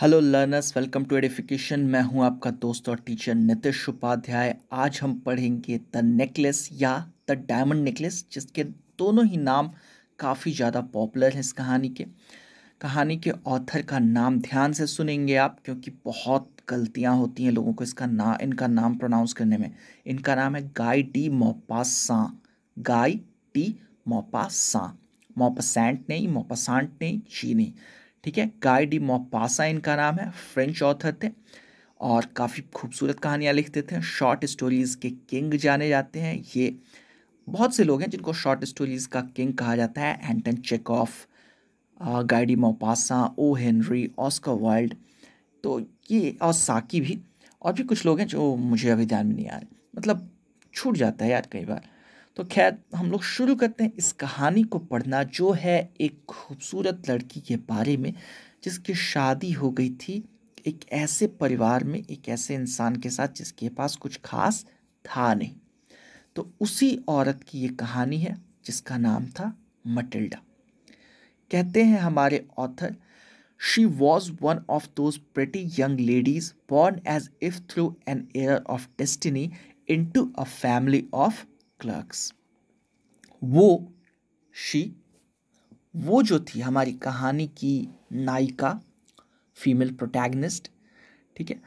Hello learners welcome to Edification मैं हूं आपका दोस्त और टीचर नितिश उपाध्याय आज हम पढ़ेंगे द नेकलेस या द डायमंड नेकलेस जिसके दोनों ही नाम काफ़ी ज़्यादा पॉपुलर हैं इस कहानी के कहानी के ऑथर का नाम ध्यान से सुनेंगे आप क्योंकि बहुत गलतियां होती हैं लोगों को इसका ना इनका नाम प्रोनाउंस करने में इनका नाम है Guy de Maupassant Guy de Maupassant Maupassant नहीं मोपासांट नहीं जी नहीं ठीक है गाय डी मोपासा इनका नाम है फ्रेंच ऑथर थे और काफ़ी खूबसूरत कहानियाँ लिखते थे शॉर्ट स्टोरीज़ के किंग जाने जाते हैं ये बहुत से लोग हैं जिनको शॉर्ट स्टोरीज़ का किंग कहा जाता है Anton of Guy de Maupassant O Henry Oscar Wilde तो ये और साकी भी और भी कुछ लोग हैं जो मुझे अभी ध्यान में नहीं आ रहे मतलब छूट जाता है यार कई बार तो खैर हम लोग शुरू करते हैं इस कहानी को पढ़ना जो है एक खूबसूरत लड़की के बारे में जिसकी शादी हो गई थी एक ऐसे परिवार में एक ऐसे इंसान के साथ जिसके पास कुछ खास था नहीं तो उसी औरत की ये कहानी है जिसका नाम था मटिल्डा कहते हैं हमारे author she was one of those pretty young ladies born as if through an error of destiny into a family of clerks वो शी वो जो थी हमारी कहानी की नायिका फीमेल प्रोटैगनिस्ट ठीक है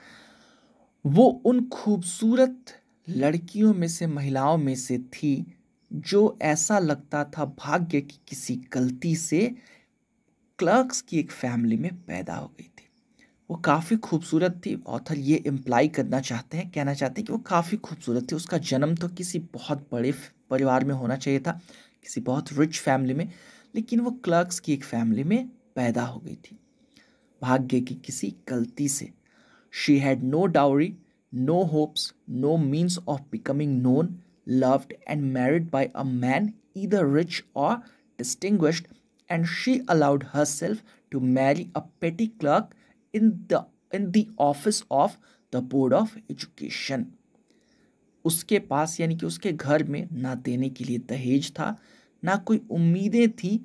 वो उन खूबसूरत लड़कियों में से महिलाओं में से थी जो ऐसा लगता था भाग्य की किसी गलती से क्लर्क्स की एक फैमिली में पैदा हो गई वो काफ़ी खूबसूरत थी ऑथर ये इम्प्लाई करना चाहते हैं कहना चाहते हैं कि वो काफ़ी खूबसूरत थी उसका जन्म तो किसी बहुत बड़े परिवार में होना चाहिए था किसी बहुत रिच फैमिली में लेकिन वो क्लर्क्स की एक फैमिली में पैदा हो गई थी भाग्य की किसी गलती से she had no dowry no hopes no means of becoming known loved and married by a man either rich or distinguished and she allowed herself to marry a petty clerk in the in the office of the board of education उसके पास यानी कि उसके घर में ना देने के लिए दहेज था ना कोई उम्मीदें थी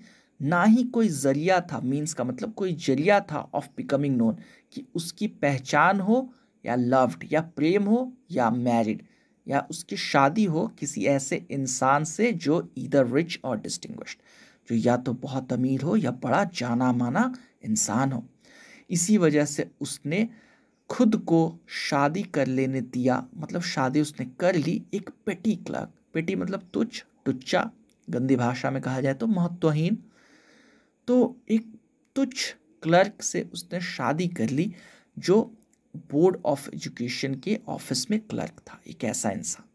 ना ही कोई जरिया था मीन्स का मतलब कोई जरिया था ऑफ बिकमिंग नोन कि उसकी पहचान हो या लव्ड या प्रेम हो या मैरिड या उसकी शादी हो किसी ऐसे इंसान से जो इधर रिच और डिस्टिंग्विश्ड जो या तो बहुत अमीर हो या बड़ा जाना माना इंसान हो इसी वजह से उसने खुद को शादी कर लेने दिया मतलब शादी उसने कर ली एक पेटी क्लर्क पेटी मतलब तुच्छ टुच्चा गंदी भाषा में कहा जाए तो महत्वहीन तो एक तुच्छ क्लर्क से उसने शादी कर ली जो बोर्ड ऑफ एजुकेशन के ऑफिस में क्लर्क था एक ऐसा इंसान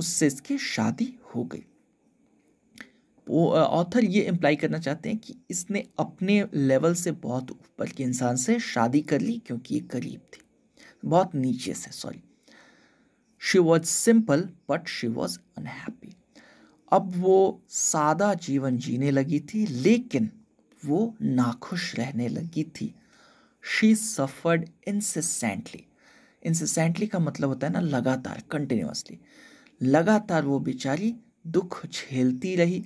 उससे इसकी शादी हो गई ऑथर ये इम्प्लाई करना चाहते हैं कि इसने अपने लेवल से बहुत ऊपर के इंसान से शादी कर ली क्योंकि ये गरीब थी बहुत नीचे से sorry she was simple but she was unhappy अब वो सादा जीवन जीने लगी थी लेकिन वो नाखुश रहने लगी थी शी सफ़र्ड इंसिसेंटली इंसिसेंटली का मतलब होता है ना लगातार कंटिन्यूसली लगातार वो बेचारी दुख झेलती रही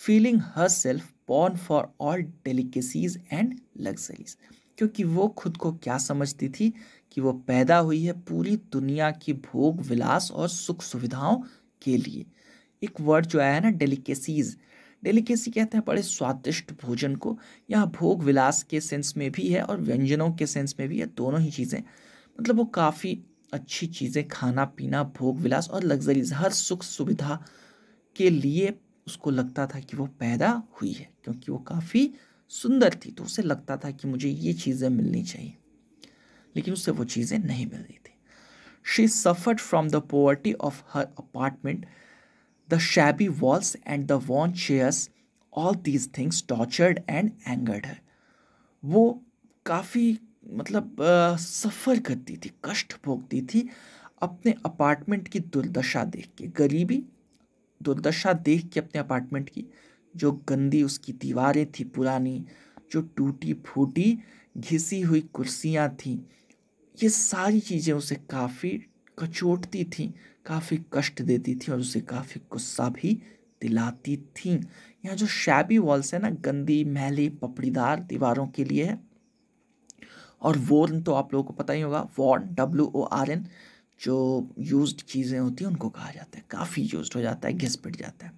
feeling herself born for all delicacies and luxuries क्योंकि वो खुद को क्या समझती थी कि वो पैदा हुई है पूरी दुनिया की भोग विलास और सुख सुविधाओं के लिए एक वर्ड जो आया है ना डेलिकेसीज़ डेलिकेसी कहते हैं बड़े स्वादिष्ट भोजन को यहाँ भोग विलास के सेंस में भी है और व्यंजनों के सेंस में भी है दोनों ही चीज़ें मतलब वो काफ़ी अच्छी चीज़ें खाना पीना भोग विलास और लग्जरीज हर सुख सुविधा के लिए उसको लगता था कि वो पैदा हुई है क्योंकि वो काफ़ी सुंदर थी तो उसे लगता था कि मुझे ये चीज़ें मिलनी चाहिए लेकिन उसे वो चीज़ें नहीं मिल रही थी she suffered from the poverty of her apartment the shabby walls and the worn chairs all these things tortured and angered है वो काफ़ी मतलब सफ़र करती थी कष्ट भोगती थी अपने अपार्टमेंट की दुर्दशा देख के गरीबी दुर्दशा देख के अपने अपार्टमेंट की जो गंदी उसकी दीवारें थी पुरानी जो टूटी फूटी घिसी हुई कुर्सियाँ थीं ये सारी चीज़ें उसे काफ़ी कचोटती थीं काफ़ी कष्ट देती थी और उसे काफ़ी गुस्सा भी दिलाती थीं यहाँ जो शैबी वॉल्स है ना गंदी मैली पपड़ीदार दीवारों के लिए है और वॉर्न तो आप लोगों को पता ही होगा worn W O R N जो यूज चीज़ें होती हैं उनको कहा जाता है काफ़ी यूज हो जाता है घिस पिट जाता है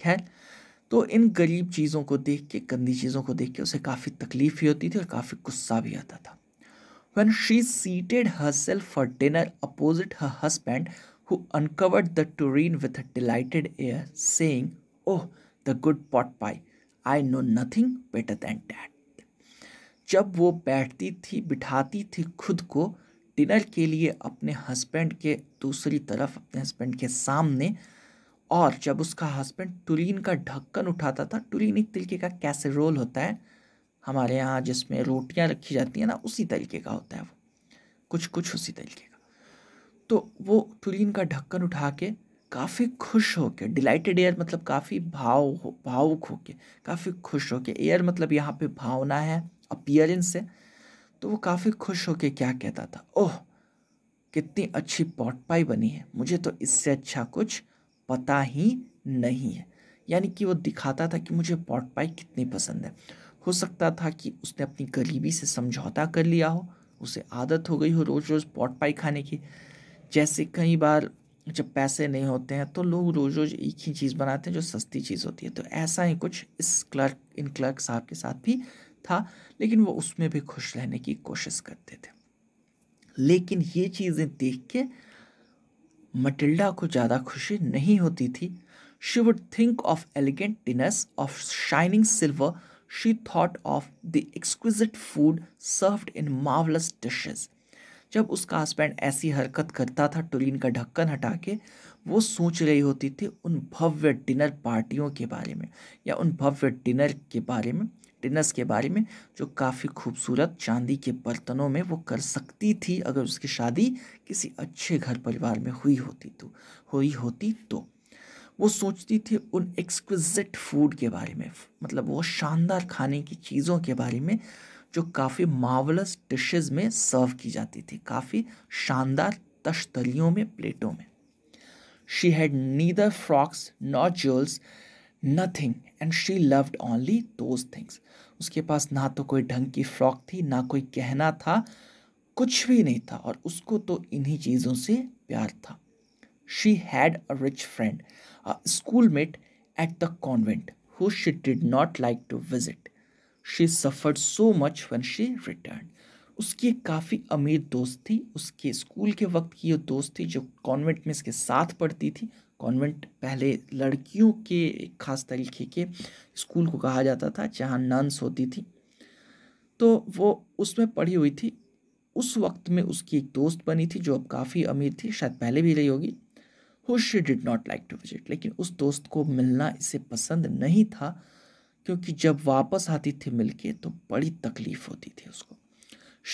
खैर तो इन गरीब चीज़ों को देख के गंदी चीज़ों को देख के उसे काफ़ी तकलीफ भी होती थी और काफ़ी गुस्सा भी आता था when she seated herself for dinner opposite her husband who uncovered the tureen with a delighted air saying oh the good pot pie I know nothing better than that जब वो बैठती थी बिठाती थी खुद को डिनर के लिए अपने हस्बैंड के दूसरी तरफ अपने हस्बैंड के सामने और जब उसका हस्बैंड टुरीन का ढक्कन उठाता था टुरीन एक तरीके का कैसेरोल होता है हमारे यहाँ जिसमें रोटियाँ रखी जाती हैं ना उसी तरीके का होता है वो कुछ कुछ उसी तरीके का तो वो टुरीन का ढक्कन उठा के काफ़ी खुश होके डिलाइटेड एयर मतलब काफ़ी भाव हो भावुक होके काफ़ी खुश होके एयर मतलब यहाँ पे भावना है अपियरेंस है तो वो काफ़ी खुश होकर क्या कहता था ओह कितनी अच्छी पॉट पाई बनी है मुझे तो इससे अच्छा कुछ पता ही नहीं है यानी कि वो दिखाता था कि मुझे पॉट पाई कितनी पसंद है हो सकता था कि उसने अपनी गरीबी से समझौता कर लिया हो उसे आदत हो गई हो रोज़ रोज़ पॉट पाई खाने की जैसे कई बार जब पैसे नहीं होते हैं तो लोग रोज़ रोज़ एक ही चीज़ बनाते हैं जो सस्ती चीज़ होती है तो ऐसा ही कुछ इस क्लर्क इन क्लर्क साहब के साथ भी था लेकिन वो उसमें भी खुश रहने की कोशिश करते थे लेकिन ये चीज़ें देख के मटिल्डा को ज़्यादा खुशी नहीं होती थी she would think of elegant dinners of shining silver she thought of the exquisite food served in marvellous dishes जब उसका हस्बैंड ऐसी हरकत करता था टोलिन का ढक्कन हटा के वो सोच रही होती थी उन भव्य डिनर पार्टियों के बारे में या उन भव्य डिनर के बारे में टिनस के बारे में जो काफ़ी खूबसूरत चांदी के बर्तनों में वो कर सकती थी अगर उसकी शादी किसी अच्छे घर परिवार में हुई होती तो हुई होती तो वो सोचती थी उन एक्सक्विजिट फूड के बारे में मतलब वो शानदार खाने की चीज़ों के बारे में जो काफ़ी मावलस डिशेस में सर्व की जाती थी काफ़ी शानदार तश्तलियों में प्लेटों में she had neither frocks not jewels nothing and she loved only those things उसके पास ना तो कोई ढंग की फ्रॉक थी ना कोई गहना था कुछ भी नहीं था और उसको तो इन्हीं चीज़ों से प्यार था she had a rich friend a schoolmate at the convent who she did not like to visit she suffered so much when she return उसकी काफ़ी अमीर दोस्त थी उसके स्कूल के वक्त की वो दोस्त थी जो कॉन्वेंट में इसके साथ पढ़ती थी कॉन्वेंट पहले लड़कियों के एक ख़ास तरीके के स्कूल को कहा जाता था जहाँ नंस होती थी तो वो उसमें पढ़ी हुई थी उस वक्त में उसकी एक दोस्त बनी थी जो अब काफ़ी अमीर थी शायद पहले भी रही होगी who she did not like to visit लेकिन उस दोस्त को मिलना इसे पसंद नहीं था क्योंकि जब वापस आती थी मिलके तो बड़ी तकलीफ़ होती थी उसको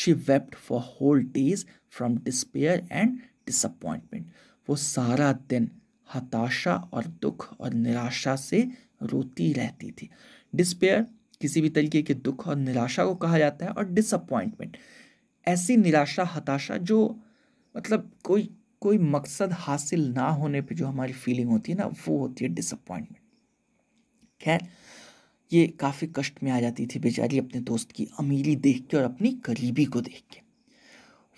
she wept for whole days from despair and disappointment वो सारा दिन हताशा और दुख और निराशा से रोती रहती थी डिस्पेयर किसी भी तरीके के दुख और निराशा को कहा जाता है और डिसअपॉइंटमेंट ऐसी निराशा हताशा जो मतलब कोई कोई मकसद हासिल ना होने पे जो हमारी फीलिंग होती है ना वो होती है डिसअपॉइंटमेंट खैर ये काफ़ी कष्ट में आ जाती थी बेचारी अपने दोस्त की अमीरी देख के और अपनी गरीबी को देख के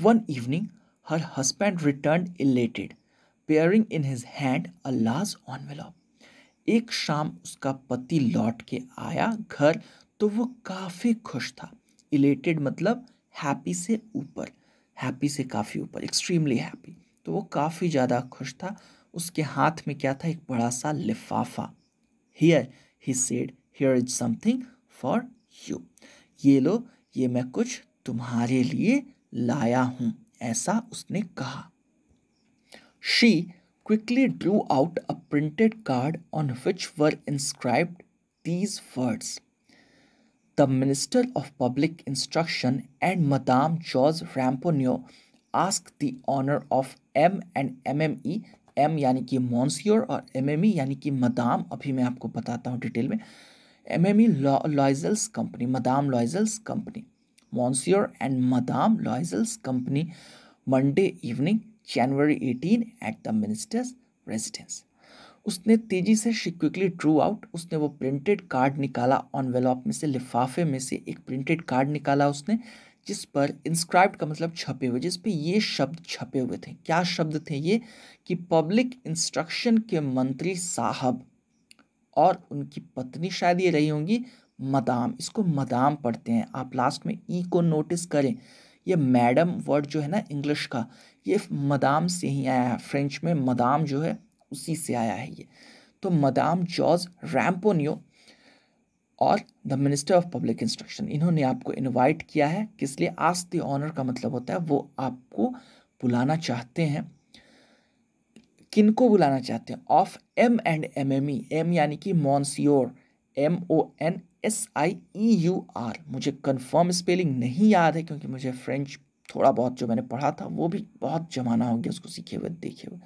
one evening her husband return elated bearing in his hand a large envelope एक शाम उसका पति लौट के आया घर तो वो काफ़ी खुश था इलेटेड मतलब हैप्पी से ऊपर हैप्पी से काफ़ी ऊपर एक्सट्रीमली हैप्पी तो वो काफ़ी ज़्यादा खुश था उसके हाथ में क्या था एक बड़ा सा लिफाफा here he said here is something for you ये लो ये मैं कुछ तुम्हारे लिए लाया हूँ ऐसा उसने कहा She quickly drew out a printed card on which were inscribed these words The Minister of Public Instruction and Madame Georges ramponio ask the honor of M and MME m यानी कि मॉन्सियोर और एम एम ई यानी कि madam अभी मैं आपको बताता हूँ डिटेल में M M E Loisels company madame Loisels company monsieur and madame Loisels company Monday evening January 18 at the minister's residence उसने तेजी से शी क्विकली ड्रू आउट उसने वो प्रिंटेड कार्ड निकाला ऑनवेलॉप में से लिफाफे में से एक प्रिंटेड कार्ड निकाला उसने जिस पर इंस्क्राइब्ड का मतलब छपे हुए जिस पे ये शब्द छपे हुए थे क्या शब्द थे ये कि पब्लिक इंस्ट्रक्शन के मंत्री साहब और उनकी पत्नी शायद ये रही होंगी मदाम इसको मदाम पढ़ते हैं आप लास्ट में ई e को नोटिस करें ये मैडम वर्ड जो है ना इंग्लिश का ये मदाम से ही आया है फ्रेंच में मदाम जो है उसी से आया है ये तो मदाम जॉर्ज रैम्पोनियो और the minister of public instruction इन्होंने आपको इनवाइट किया है किस लिए आज द ऑनर का मतलब होता है वो आपको बुलाना चाहते हैं किन को बुलाना चाहते हैं of M and M M E M यानी कि monsieur M O N S I E U R मुझे कन्फर्म स्पेलिंग नहीं याद है क्योंकि मुझे फ्रेंच थोड़ा बहुत जो मैंने पढ़ा था वो भी बहुत जमाना हो गया उसको सीखे हुए देखे हुए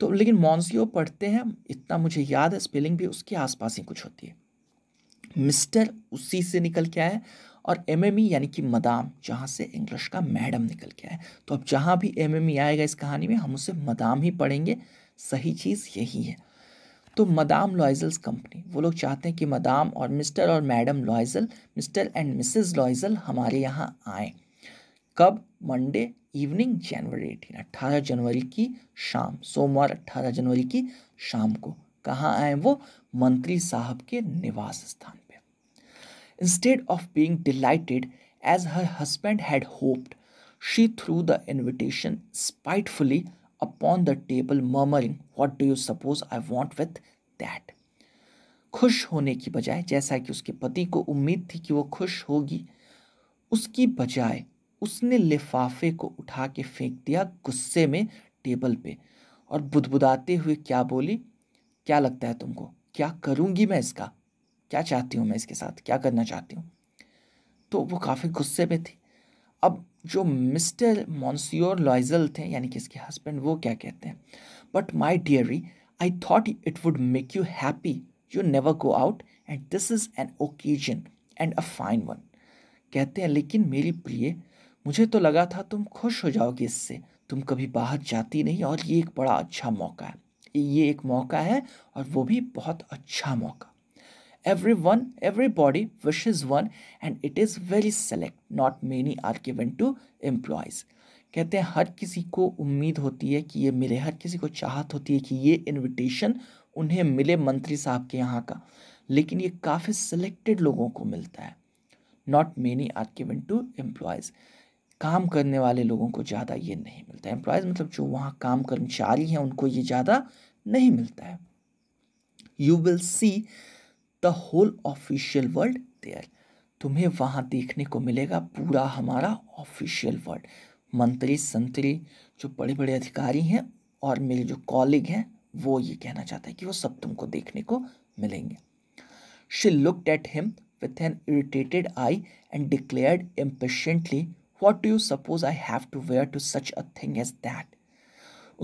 तो लेकिन मॉन्सियो पढ़ते हैं इतना मुझे याद है स्पेलिंग भी उसके आसपास ही कुछ होती है मिस्टर उसी से निकल के आए और एम एम ई यानी कि मदाम जहाँ से इंग्लिश का मैडम निकल के आए तो अब जहाँ भी एम एम ई आएगा इस कहानी में हम उसे मदाम ही पढ़ेंगे सही चीज़ यही है तो मदाम लॉयजल्स कंपनी वो लोग चाहते हैं कि मदाम और मिस्टर और madam Loisel mister and Mrs Loisel हमारे यहाँ आए कब मंडे इवनिंग जनवरी एटीन अट्ठारह जनवरी की शाम सोमवार अट्ठारह जनवरी की शाम को कहाँ आए वो मंत्री साहब के निवास स्थान पे instead of being delighted as her husband had hoped she threw the invitation spitefully upon the table murmuring what do you suppose I want with that खुश होने की बजाय जैसा कि उसके पति को उम्मीद थी कि वो खुश होगी उसकी बजाय उसने लिफाफे को उठा के फेंक दिया गुस्से में टेबल पे और बुदबुदाते हुए क्या बोली क्या लगता है तुमको क्या करूँगी मैं इसका क्या चाहती हूँ मैं इसके साथ क्या करना चाहती हूँ तो वो काफ़ी गुस्से में थी अब जो मिस्टर मॉन्स्योर लॉयजल थे यानी कि इसके हस्बैंड वो क्या कहते हैं but my dearie I thought it would make you happy you never go out and this is an occasion and a fine one कहते हैं लेकिन मेरी प्रिय मुझे तो लगा था तुम खुश हो जाओगे इससे तुम कभी बाहर जाती नहीं और ये एक बड़ा अच्छा मौका है ये एक मौका है और वो भी बहुत अच्छा मौका every every one body wishes one and it is very select not many are given to employees कहते हैं हर किसी को उम्मीद होती है कि ये मिले हर किसी को चाहत होती है कि ये इन्विटेशन उन्हें मिले मंत्री साहब के यहाँ का लेकिन ये काफ़ी सिलेक्टेड लोगों को मिलता है not many are given to employees काम करने वाले लोगों को ज़्यादा ये नहीं मिलता है एम्प्लॉयज़ मतलब जो वहाँ काम कर्मचारी हैं उनको ये ज़्यादा नहीं मिलता है you will see the whole official world there तुम्हें वहाँ देखने को मिलेगा पूरा हमारा ऑफिशियल वर्ल्ड मंत्री संतरी जो बड़े बड़े अधिकारी हैं और मेरे जो कॉलिग हैं वो ये कहना चाहता है कि वो सब तुमको देखने को मिलेंगे she looked at him with an irritated eye and declared impatiently what do you suppose I have to wear to such a thing as that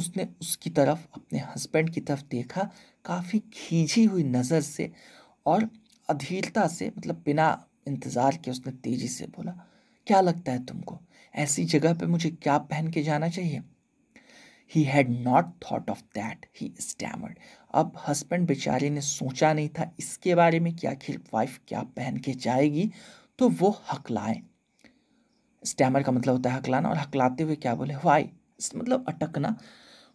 उसने उसकी तरफ अपने हस्बैंड की तरफ देखा काफ़ी खींची हुई नज़र से और अधीरता से मतलब बिना इंतज़ार के उसने तेज़ी से बोला क्या लगता है तुमको ऐसी जगह पे मुझे क्या पहन के जाना चाहिए he had not thought of that he stammered अब हस्बैंड बेचारे ने सोचा नहीं था इसके बारे में कि आखिर वाइफ क्या पहन के जाएगी तो वो हकलाए स्टैमर का मतलब होता है हकलाना और हकलाते हुए क्या बोले वाई मतलब अटकना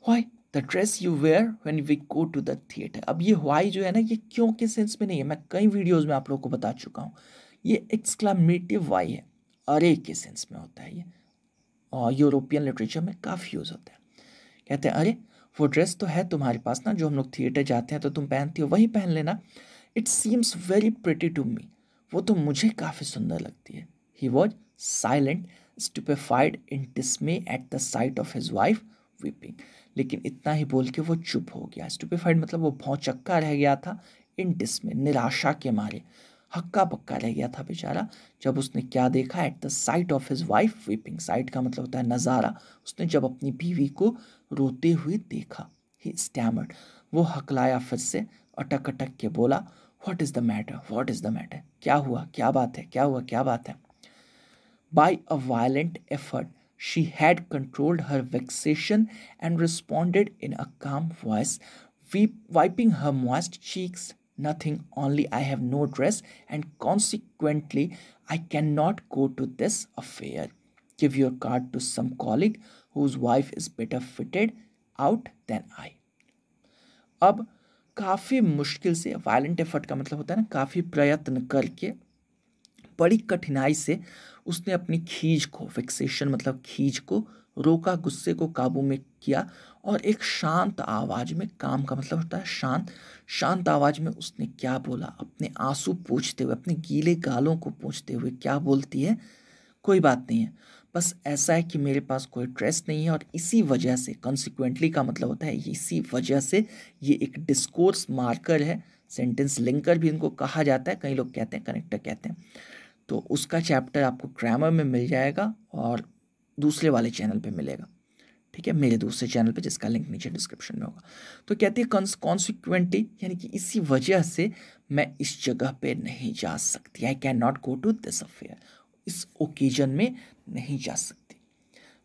why the dress you wear when we go to the theatre अब ये वाई जो है ना ये क्यों के सेंस में नहीं है मैं कई वीडियोज़ में आप लोग को बता चुका हूँ ये एक्सक्लामेटिव वाई है अरे के सेंस में होता है ये और यूरोपियन लिटरेचर में काफ़ी यूज़ होता है कहते हैं अरे वो ड्रेस तो है तुम्हारे पास ना जो हम लोग थिएटर जाते हैं तो तुम पहनती हो वही पहन लेना it seems very pretty to me वो तो मुझे काफ़ी सुंदर लगती है he was silent stupefied in dismay at the sight of his wife weeping लेकिन इतना ही बोल के वो चुप हो गया स्टूपीफाइड मतलब वो भौचक्का रह गया था इन डिसमें निराशा के मारे हक्का पक्का रह गया था बेचारा जब उसने क्या देखा at the sight of his wife weeping sight का मतलब होता है नज़ारा उसने जब अपनी बीवी को रोते हुए देखा ही स्टैमर्ड वो हकलाया फिर से अटक अटक के बोला what is the matter what is the matter क्या हुआ क्या बात है क्या हुआ क्या बात है by a violent effort She had controlled her vexation and responded in a calm voice, wiping her moist cheeks. Nothing, only I have no dress, and consequently, I cannot go to this affair. Give your card to some colleague whose wife is better fitted out than I. अब काफ़ी मुश्किल से violent effort का मतलब होता है ना काफ़ी प्रयत्न करके बड़ी कठिनाई से उसने अपनी खींच को फिक्सेशन मतलब खींच को रोका गुस्से को काबू में किया और एक शांत आवाज़ में काम का मतलब होता है शांत शांत आवाज़ में उसने क्या बोला अपने आंसू पूछते हुए अपने गीले गालों को पूछते हुए क्या बोलती है कोई बात नहीं है बस ऐसा है कि मेरे पास कोई ड्रेस नहीं है और इसी वजह से कॉन्सिक्वेंटली का मतलब होता है इसी वजह से ये एक डिस्कोर्स मार्कर है सेंटेंस लिंकर भी इनको कहा जाता है कई लोग कहते हैं कनेक्टर कहते हैं तो उसका चैप्टर आपको ग्रामर में मिल जाएगा और दूसरे वाले चैनल पे मिलेगा ठीक है मेरे दूसरे चैनल पे जिसका लिंक नीचे डिस्क्रिप्शन में होगा तो कहती है कंस कॉन्सिक्वेंटली यानी कि इसी वजह से मैं इस जगह पे नहीं जा सकती I can not go to this affair इस ओकेजन में नहीं जा सकती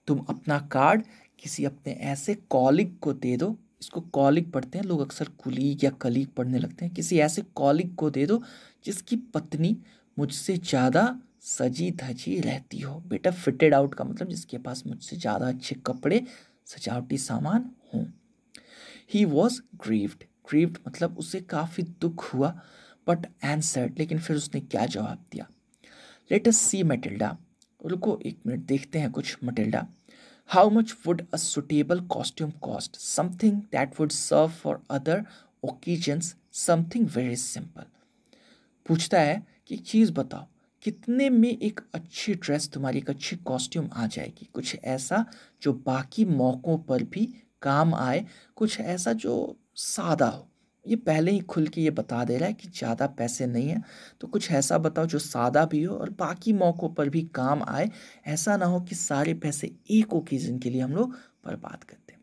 तुम अपना कार्ड किसी अपने ऐसे कॉलिग को दे दो इसको कॉलिग पढ़ते हैं लोग अक्सर कुलीग या कलीग पढ़ने लगते हैं किसी ऐसे कॉलिग को दे दो जिसकी पत्नी मुझसे ज़्यादा सजी धजी रहती हो बेटा फिटेड आउट का मतलब जिसके पास मुझसे ज़्यादा अच्छे कपड़े सजावटी सामान हों ही वॉज ग्रीव्ड ग्रीव्ड मतलब उसे काफ़ी दुख हुआ बट एंसर्ड लेकिन फिर उसने क्या जवाब दिया लेट अस सी मेटिल्डा रुको एक मिनट देखते हैं कुछ Matilda how much would a suitable costume cost something that would serve for other occasions something very simple पूछता है कि एक चीज़ बताओ कितने में एक अच्छी ड्रेस तुम्हारी एक अच्छी कॉस्ट्यूम आ जाएगी कुछ ऐसा जो बाकी मौक़ों पर भी काम आए कुछ ऐसा जो सादा हो ये पहले ही खुल के ये बता दे रहा है कि ज़्यादा पैसे नहीं हैं तो कुछ ऐसा बताओ जो सादा भी हो और बाकी मौक़ों पर भी काम आए ऐसा ना हो कि सारे पैसे एक ओकेज़न के लिए हम लोग बर्बाद करते हैं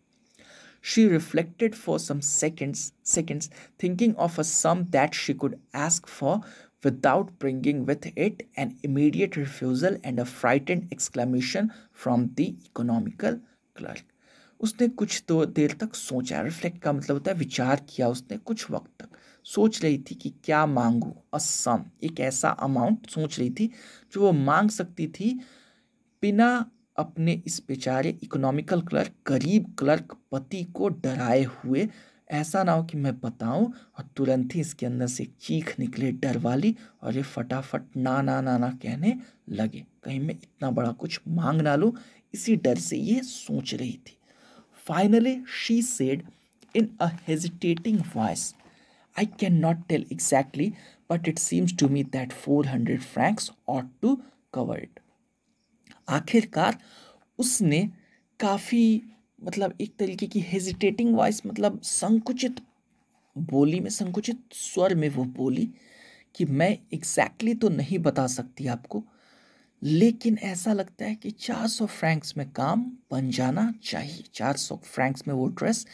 she reflected for some seconds seconds thinking of a sum that she could ask for without bringing with it an immediate refusal and a frightened exclamation from the economical clerk. उसने कुछ दो देर तक सोचा रिफ्लेक्ट का मतलब होता है विचार किया उसने कुछ वक्त तक सोच रही थी कि क्या मांगू असम एक ऐसा अमाउंट सोच रही थी जो वो मांग सकती थी बिना अपने इस बेचारे इकोनॉमिकल क्लर्क गरीब क्लर्क पति को डराए हुए ऐसा ना हो कि मैं बताऊं और तुरंत ही इसके अंदर से चीख निकले डर वाली और ये फटाफट ना ना ना ना कहने लगे कहीं मैं इतना बड़ा कुछ मांग ना लूँ इसी डर से ये सोच रही थी finally she said in a hesitating voice not tell exactly but it seems to me that four hundred francs ought to cover it आखिरकार उसने काफ़ी मतलब एक तरीके की हेजिटेटिंग वॉइस मतलब संकुचित बोली में संकुचित स्वर में वो बोली कि मैं एग्जैक्टली exactly तो नहीं बता सकती आपको लेकिन ऐसा लगता है कि 400 फ्रैंक्स में काम बन जाना चाहिए 400 फ्रैंक्स में वो ड्रेस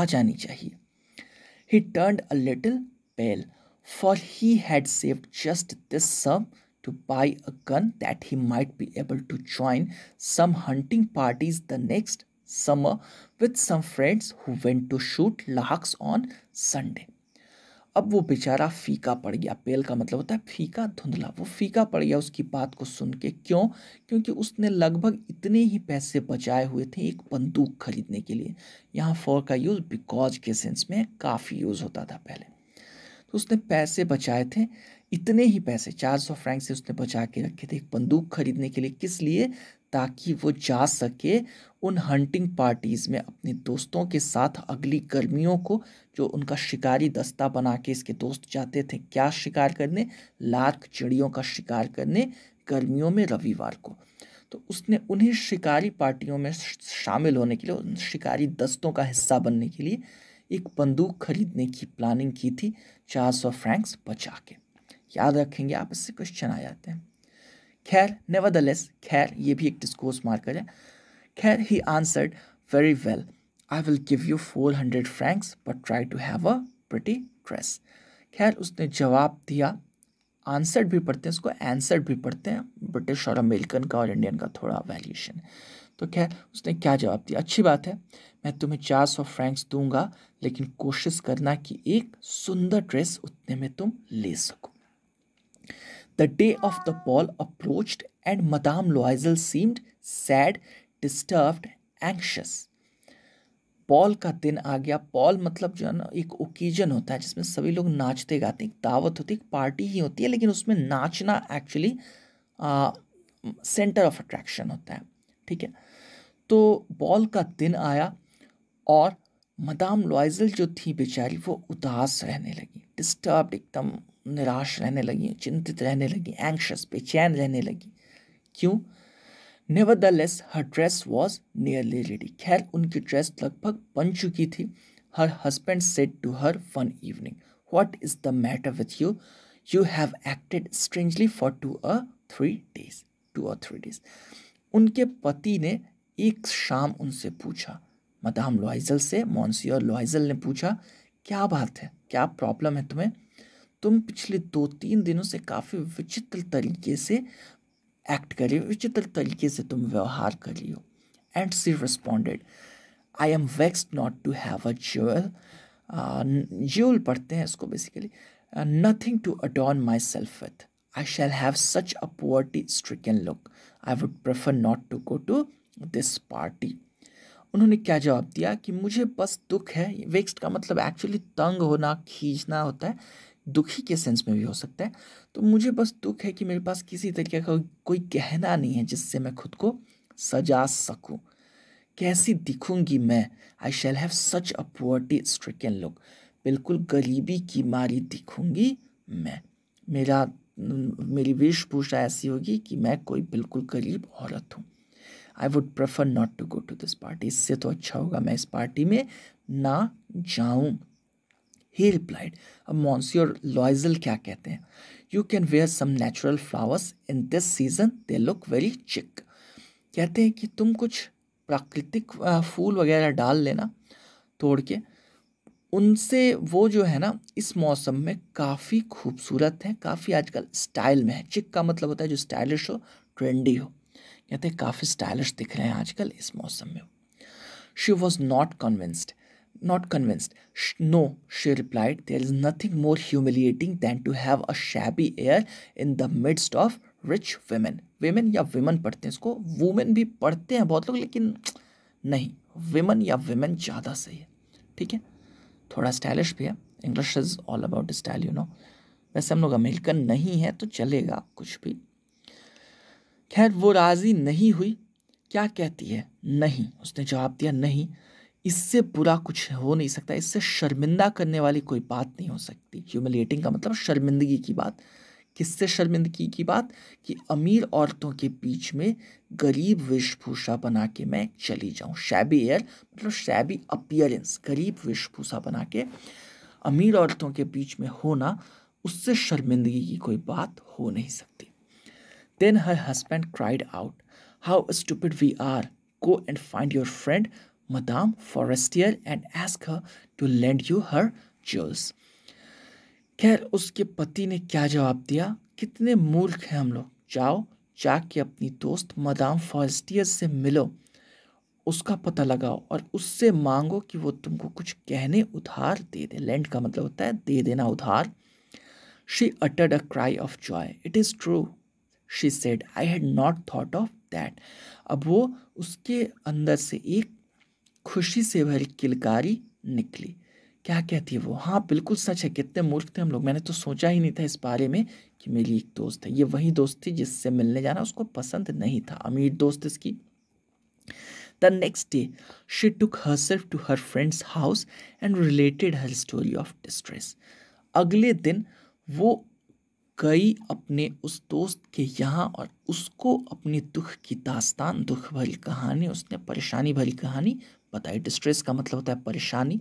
आ जानी चाहिए he turn a little pale for he had save just this sum to buy a gun that he might be able to join some hunting parties the next summer with some friends who went to shoot larks on Sunday. अब वो बेचारा फीका पड़ गया पेल का मतलब होता है फीका धुंधला वो फीका पड़ गया उसकी बात को सुन के क्यों क्योंकि उसने लगभग इतने ही पैसे बचाए हुए थे एक बंदूक खरीदने के लिए यहाँ फॉर का यूज़ बिकॉज के सेंस में काफ़ी यूज़ होता था पहले तो उसने पैसे बचाए थे इतने ही पैसे चार सौ फ्रैंक से उसने बचा के रखे थे एक बंदूक खरीदने के लिए किस लिए ताकि वो जा सके उन हंटिंग पार्टीज़ में अपने दोस्तों के साथ अगली गर्मियों को जो उनका शिकारी दस्ता बना के इसके दोस्त जाते थे क्या शिकार करने लार्क चिड़ियों का शिकार करने गर्मियों में रविवार को तो उसने उन्हें शिकारी पार्टियों में शामिल होने के लिए उन शिकारी दस्तों का हिस्सा बनने के लिए एक बंदूक खरीदने की प्लानिंग की थी चार सौ फ्रैंक्स बचा के याद रखेंगे आप इससे क्वेश्चन आ जाते हैं खैर नेवर खैर ये भी एक डिस्कोर्स मार्कर है खैर he answered very well I will give you four hundred francs but try to have a pretty dress खैर उसने जवाब दिया आंसर्ड भी पढ़ते हैं उसको आंसर्ड भी पढ़ते हैं ब्रिटिश और अमेरिकन का और इंडियन का थोड़ा वैल्यूशन तो खैर उसने क्या जवाब दिया अच्छी बात है मैं तुम्हें चार सौ फ्रैंक्स दूंगा लेकिन कोशिश करना कि एक सुंदर ड्रेस उतने में तुम ले सको the day of the ball approached and madame Loisel seemed sad disturbed anxious ball का दिन आ गया पॉल मतलब जो है ना एक ओकेजन होता है जिसमें सभी लोग नाचते गाते एक दावत होती है एक पार्टी ही होती है लेकिन उसमें नाचना एक्चुअली सेंटर ऑफ अट्रैक्शन होता है ठीक है तो बॉल का दिन आया और मदाम लॉइजल जो थी बेचारी वो उदास रहने लगी डिस्टर्ब एकदम निराश रहने लगी चिंतित रहने लगी एंक्शस बेचैन रहने लगी क्यों nevertheless her dress was nearly ready खैर उनकी ड्रेस लगभग बन चुकी थी her husband said to her one evening what is the matter with you you have acted strangely for two a three days two or three days उनके पति ने एक शाम उनसे पूछा मदाम लॉइजल से मॉन्सियर लॉइजल ने पूछा क्या बात है क्या प्रॉब्लम है तुम्हें तुम पिछले दो तीन दिनों से काफ़ी विचित्र तरीके से एक्ट हो विचित्र तरीके से तुम व्यवहार कर रही हो and she responded I am vexed not to have a jewel jewel पढ़ते हैं इसको basically nothing to adorn myself with shall have such a a poverty stricken look I would prefer not to go to this party उन्होंने क्या जवाब दिया कि मुझे बस दुख है वेक्स्ट का मतलब एक्चुअली तंग होना खींचना होता है दुखी के सेंस में भी हो सकता है तो मुझे बस दुख है कि मेरे पास किसी तरीके का कोई गहना नहीं है जिससे मैं खुद को सजा सकूं कैसी दिखूंगी मैं I shall have such a poverty stricken look बिल्कुल गरीबी की मारी दिखूंगी मैं मेरा मेरी वेशभूषा ऐसी होगी कि मैं कोई बिल्कुल गरीब औरत हूँ I would prefer not to go to this party इससे तो अच्छा होगा मैं इस पार्टी में ना जाऊँ ही रिप्लाइड अब मॉन्स्योर लॉयजल क्या कहते हैं you can wear some natural flowers in this season they look very chic कहते हैं कि तुम कुछ प्राकृतिक फूल वगैरह डाल लेना तोड़ के उनसे वो जो है ना इस मौसम में काफ़ी खूबसूरत है काफ़ी आजकल स्टाइल में है चिक का मतलब होता है जो स्टाइलिश हो ट्रेंडी हो कहते हैं काफ़ी स्टाइलिश दिख रहे हैं आजकल इस मौसम में she was not convinced Not convinced. Sh No, she replied, there is nothing more humiliating than to have a shabby air in the midst of rich women. Women या वेमन पढ़ते हैं इसको वुमेन भी पढ़ते हैं बहुत लोग लेकिन नहीं वेमन या वेमेन ज़्यादा सही है ठीक है थोड़ा स्टाइलिश भी है English is all about style, you know. वैसे हम लोग अमेरिकन नहीं है तो चलेगा कुछ भी खैर वो राज़ी नहीं हुई क्या कहती है नहीं उसने जवाब दिया नहीं इससे बुरा कुछ हो नहीं सकता इससे शर्मिंदा करने वाली कोई बात नहीं हो सकती ह्यूमिलेटिंग का मतलब शर्मिंदगी की बात किससे शर्मिंदगी की बात कि अमीर औरतों के बीच में गरीब वेशभूषा बना के मैं चली जाऊँ शैबी एयर मतलब शैबी अपियरेंस गरीब वेशभूषा बना के अमीर औरतों के बीच में होना उससे शर्मिंदगी की कोई बात हो नहीं सकती then her husband cried out how stupid we are go and find your friend Madame Forestier and ask her to lend you her jewels. खैर उसके पति ने क्या जवाब दिया कितने मूर्ख हैं हम लोग जाओ जाके अपनी दोस्त मदाम फॉरेस्टियर से मिलो उसका पता लगाओ और उससे मांगो कि वो तुमको कुछ कहने उधार दे दे लैंड का मतलब होता है दे देना उधार she uttered a cry of joy it is true she said I had not thought of that अब वो उसके अंदर से एक खुशी से भरी किलकारी निकली क्या कहती है वो हाँ बिल्कुल सच है कितने मूर्ख थे हम लोग मैंने तो सोचा ही नहीं था इस बारे में कि मेरी एक दोस्त है ये वही दोस्त थी जिससे मिलने जाना उसको पसंद नहीं था अमीर दोस्त इसकी next day she took herself to her friend's house and related her story of distress अगले दिन वो गई अपने उस दोस्त के यहाँ और उसको अपने दुख की दास्तान दुख भरी कहानी उसने परेशानी भरी कहानी बताइए डिस्ट्रेस का मतलब होता है परेशानी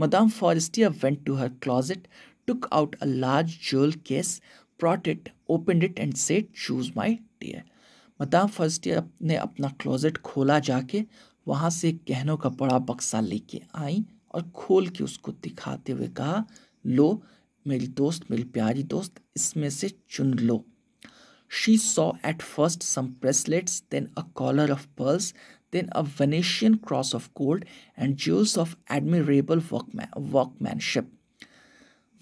madame Forestier went to her closet took out a large jewel case brought it open it and said choose my dear madame Forestier ने अपना क्लॉजिट खोला जाके वहाँ से गहनों का बड़ा बक्सा लेके आई और खोल के उसको दिखाते हुए कहा लो मेरी दोस्त मेरी प्यारी दोस्त इसमें से चुन लो she saw at first some bracelets then a collar of pearls then a Venetian cross of gold and jewels of admirable workman, workmanship.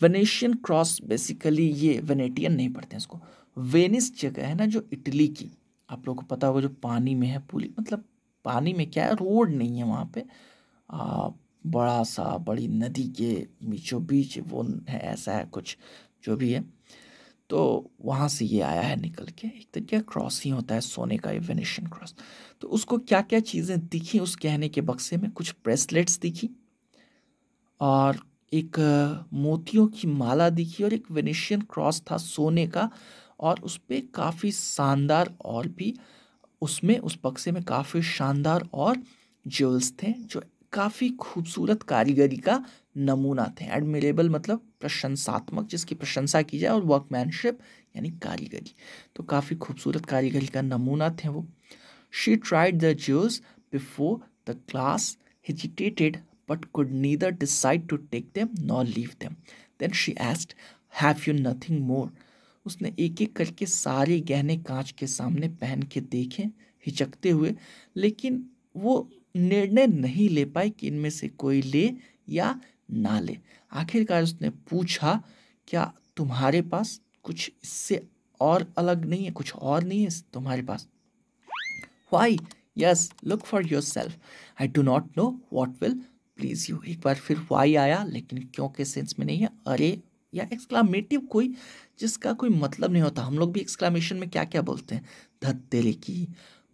Venetian cross basically ये वेनेटियन नहीं पढ़ते हैं इसको वेनिस जगह है ना जो इटली की आप लोगों को पता होगा जो पानी में है पुली मतलब पानी में क्या है रोड नहीं है वहाँ पे आ, बड़ा सा बड़ी नदी के बीचों बीच वो है ऐसा है कुछ जो भी है तो वहाँ से ये आया है निकल के एक तरीके तो क्रॉस ही होता है सोने का ये वेनेशियन क्रॉस तो उसको क्या क्या चीज़ें दिखी उस गहने के बक्से में कुछ ब्रेसलेट्स दिखी और एक मोतियों की माला दिखी और एक वेनेशियन क्रॉस था सोने का और उस पर काफ़ी शानदार और भी उसमें उस बक्से में काफ़ी शानदार और ज्वेल्स थे जो काफ़ी खूबसूरत कारीगरी का नमूना थे एडमिरेबल मतलब प्रशंसात्मक जिसकी प्रशंसा की जाए और वर्कमैनशिप यानी कारीगरी तो काफ़ी खूबसूरत कारीगरी का नमूना थे वो शी ट्राइड द जूस before the glass hesitated but could neither decide to take them nor leave them then she asked have you nothing more उसने एक एक करके सारे गहने कांच के सामने पहन के देखे हिचकते हुए लेकिन वो निर्णय नहीं ले पाए कि इनमें से कोई ले या ना ले आखिरकार उसने पूछा क्या तुम्हारे पास कुछ इससे और अलग नहीं है कुछ और नहीं है तुम्हारे पास why yes look for yourself I do not know what will please you एक बार फिर वाई आया लेकिन क्यों के सेंस में नहीं है अरे या एक्सक्लामेटिव कोई जिसका कोई मतलब नहीं होता हम लोग भी एक्सक्लामेशन में क्या क्या बोलते हैं धत्तेरे की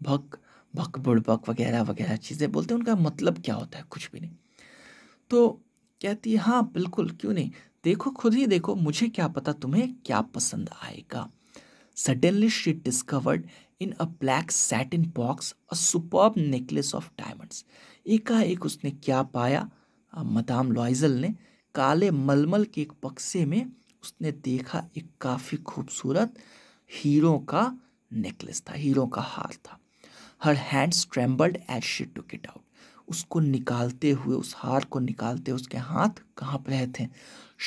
भक भक बुड़बक वगैरह वगैरह चीज़ें बोलते हैं उनका मतलब क्या होता है कुछ भी नहीं तो कहती है हाँ बिल्कुल क्यों नहीं देखो खुद ही देखो मुझे क्या पता तुम्हें क्या पसंद आएगा suddenly she discovered in a black satin box a superb necklace of diamonds एकाएक उसने क्या पाया मदाम लॉइजल ने काले मलमल के एक बक्से में उसने देखा एक काफ़ी खूबसूरत हीरो का नेकलेस था हीरो का हार था her hands trembled as she took it out उसको निकालते हुए उस हार को निकालते हुए उसके हाथ पर रहे थे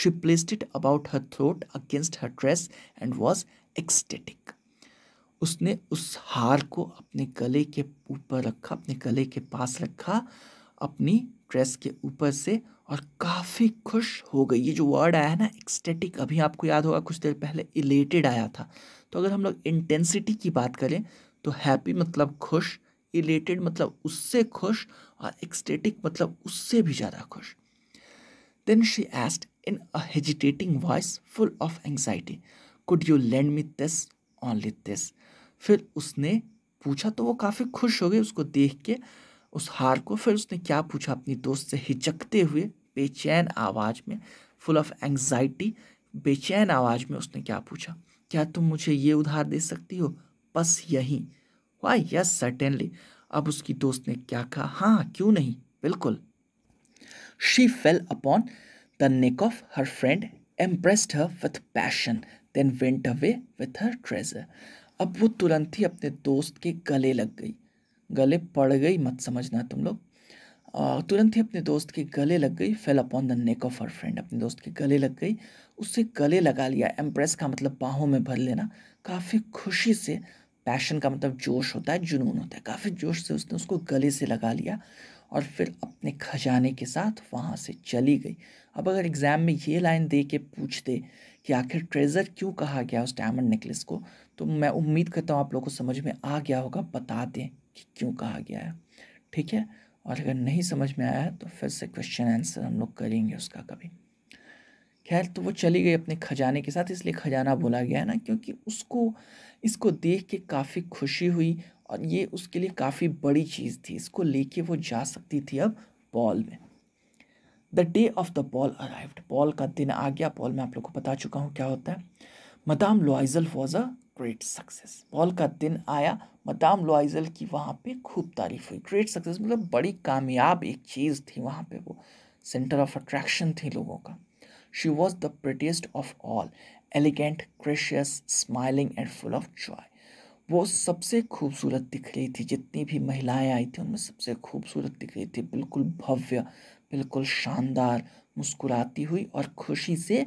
she placed it about her throat against her dress and was ecstatic उसने उस हार को अपने गले के ऊपर रखा अपने गले के पास रखा अपनी ड्रेस के ऊपर से और काफ़ी खुश हो गई ये जो वर्ड आया है ना एक्सटेटिक अभी आपको याद होगा कुछ देर पहले इलेटेड आया था तो अगर हम लोग इंटेंसिटी की बात करें तो हैप्पी मतलब खुश इलेटेड मतलब उससे खुश और एक्सटेटिक मतलब उससे भी ज़्यादा खुश then she asked in a hesitating voice full of anxiety could you lend me this only this फिर उसने पूछा तो वो काफ़ी खुश हो गई उसको देख के उस हार को फिर उसने क्या पूछा अपनी दोस्त से हिचकते हुए बेचैन आवाज़ में फुल ऑफ एंगजाइटी बेचैन आवाज़ में उसने क्या पूछा क्या तुम मुझे ये उधार दे सकती हो बस यहीं वाई यस सर्टेनली अब उसकी दोस्त ने क्या कहा हाँ क्यों नहीं बिल्कुल she fell upon the neck of her friend embraced her with passion then went away with her treasure अब वो तुरंत ही अपने दोस्त के गले लग गई गले पड़ गई मत समझना तुम लोग तुरंत ही अपने दोस्त के गले लग गई fell upon the neck of her friend अपने दोस्त के गले लग गई उससे गले लगा लिया एम्प्रेस का मतलब बाहों में भर लेना काफ़ी खुशी से पैशन का मतलब जोश होता है जुनून होता है काफ़ी जोश से उसने उसको गले से लगा लिया और फिर अपने खजाने के साथ वहाँ से चली गई अब अगर एग्ज़ाम में ये लाइन दे के पूछ दे कि आखिर ट्रेज़र क्यों कहा गया उस डायमंड नेकलेस को तो मैं उम्मीद करता हूँ आप लोगों को समझ में आ गया होगा बता दें कि क्यों कहा गया है ठीक है और अगर नहीं समझ में आया तो फिर से क्वेश्चन आंसर हम लोग करेंगे उसका कभी खैर तो वो चली गई अपने खजाने के साथ इसलिए खजाना बोला गया है ना क्योंकि उसको इसको देख के काफ़ी खुशी हुई और ये उसके लिए काफ़ी बड़ी चीज़ थी इसको लेके वो जा सकती थी अब बॉल में the day of the ball arrived ball का दिन आ गया बॉल मैं आप लोग को बता चुका हूँ क्या होता है Madame Loisel was a great success ball का दिन आया मदाम लोइजल की वहाँ पे खूब तारीफ हुई ग्रेट सक्सेस मतलब बड़ी कामयाब एक चीज़ थी वहाँ पे वो सेंटर ऑफ अट्रैक्शन थी लोगों का she was the prettiest of all elegant gracious smiling and full of joy वो सबसे खूबसूरत दिख रही थी जितनी भी महिलाएं आई थी उनमें सबसे खूबसूरत दिख रही थी बिल्कुल भव्य बिल्कुल शानदार मुस्कुराती हुई और खुशी से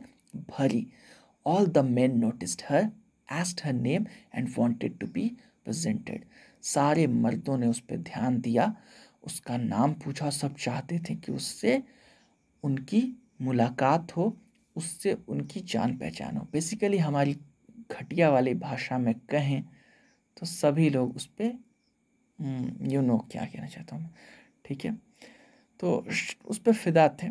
भरी all the men noticed her asked her name and wanted to be presented सारे मर्दों ने उस पर ध्यान दिया उसका नाम पूछा सब चाहते थे कि उससे उनकी मुलाकात हो उससे उनकी जान पहचान हो बेसिकली हमारी घटिया वाली भाषा में कहें तो सभी लोग उस पर यू नो क्या कहना चाहता हूँ ठीक है तो उस पर फिदा थे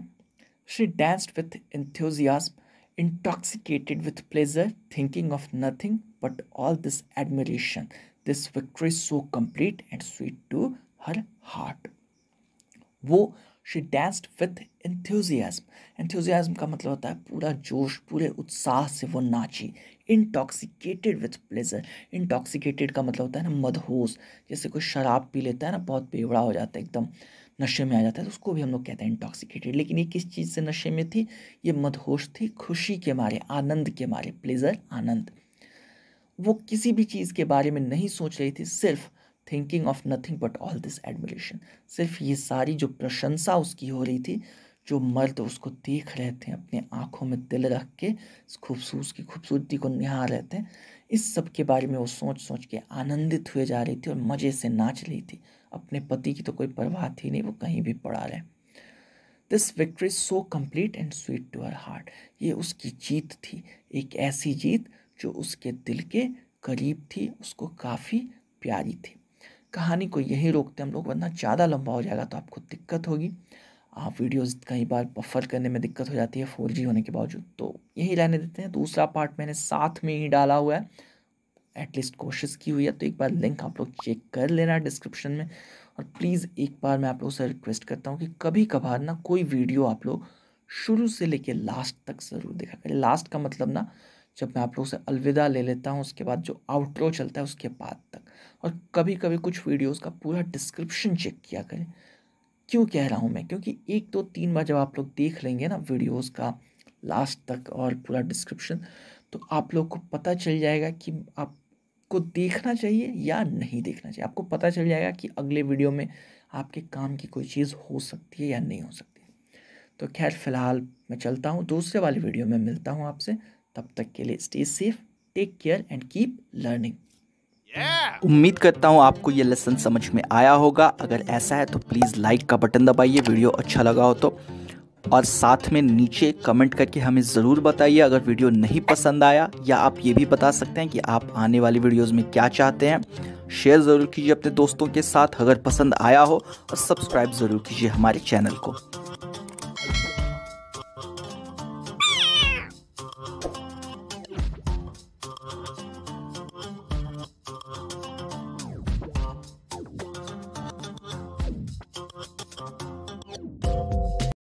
she danced with enthusiasm intoxicated with pleasure thinking of nothing but all this admiration this victory so complete and sweet to her heart वो she danced with enthusiasm enthusiasm का मतलब होता है पूरा जोश पूरे उत्साह से वो नाची इंटॉक्सिकेटेड विथ प्लेजर इंटॉक्सिकेटेड का मतलब होता है ना मदहोश जैसे कोई शराब पी लेता है ना बहुत बेवड़ा हो जाता है एकदम नशे में आ जाता है तो उसको भी हम लोग कहते हैं इंटॉक्सिकेटेड लेकिन ये किस चीज़ से नशे में थी ये मदहोश थी खुशी के मारे आनंद के मारे प्लेजर आनंद वो किसी भी चीज़ के बारे में नहीं सोच रही थी सिर्फ thinking of nothing but all this admiration सिर्फ ये सारी जो प्रशंसा उसकी हो रही थी जो मर्द उसको देख रहे थे अपने आँखों में दिल रख के इस खूबसूरत की खूबसूरती को निहार रहे थे इस सब के बारे में वो सोच सोच के आनंदित हुए जा रही थी और मज़े से नाच रही थी अपने पति की तो कोई परवाह थी नहीं वो कहीं भी पड़ा रहे this victory so complete and sweet to her heart ये उसकी जीत थी एक ऐसी जीत जो उसके दिल के करीब थी उसको काफ़ी प्यारी थी कहानी को यहीं रोकते हैं हम लोग वरना ज़्यादा लंबा हो जाएगा तो आपको दिक्कत होगी आप वीडियोस कई बार बफर करने में दिक्कत हो जाती है फोर होने के बावजूद तो यही रहने देते हैं दूसरा पार्ट मैंने साथ में ही डाला हुआ है एटलीस्ट कोशिश की हुई है तो एक बार लिंक आप लोग चेक कर लेना डिस्क्रिप्शन में और प्लीज़ एक बार मैं आप लोग से रिक्वेस्ट करता हूँ कि कभी कभार ना कोई वीडियो आप लोग शुरू से लेके लास्ट तक ज़रूर देखा करें लास्ट का मतलब ना जब मैं आप लोगों से अलविदा ले लेता हूँ उसके बाद जो आउटरो चलता है उसके बाद तक और कभी कभी कुछ वीडियोज़ का पूरा डिस्क्रिप्शन चेक किया करें क्यों कह रहा हूँ मैं क्योंकि एक दो तो, तीन बार जब आप लोग देख लेंगे ना वीडियोज़ का लास्ट तक और पूरा डिस्क्रिप्शन तो आप लोग को पता चल जाएगा कि आपको देखना चाहिए या नहीं देखना चाहिए आपको पता चल जाएगा कि अगले वीडियो में आपके काम की कोई चीज़ हो सकती है या नहीं हो सकती तो खैर फ़िलहाल मैं चलता हूँ दूसरे वाली वीडियो में मिलता हूँ आपसे तब तक के लिए stay safe take care and keep learning Yeah! उम्मीद करता हूँ आपको ये लेसन समझ में आया होगा अगर ऐसा है तो प्लीज़ लाइक का बटन दबाइए वीडियो अच्छा लगा हो तो और साथ में नीचे कमेंट करके हमें ज़रूर बताइए अगर वीडियो नहीं पसंद आया या आप ये भी बता सकते हैं कि आप आने वाली वीडियोस में क्या चाहते हैं शेयर ज़रूर कीजिए अपने दोस्तों के साथ अगर पसंद आया हो और सब्सक्राइब ज़रूर कीजिए हमारे चैनल को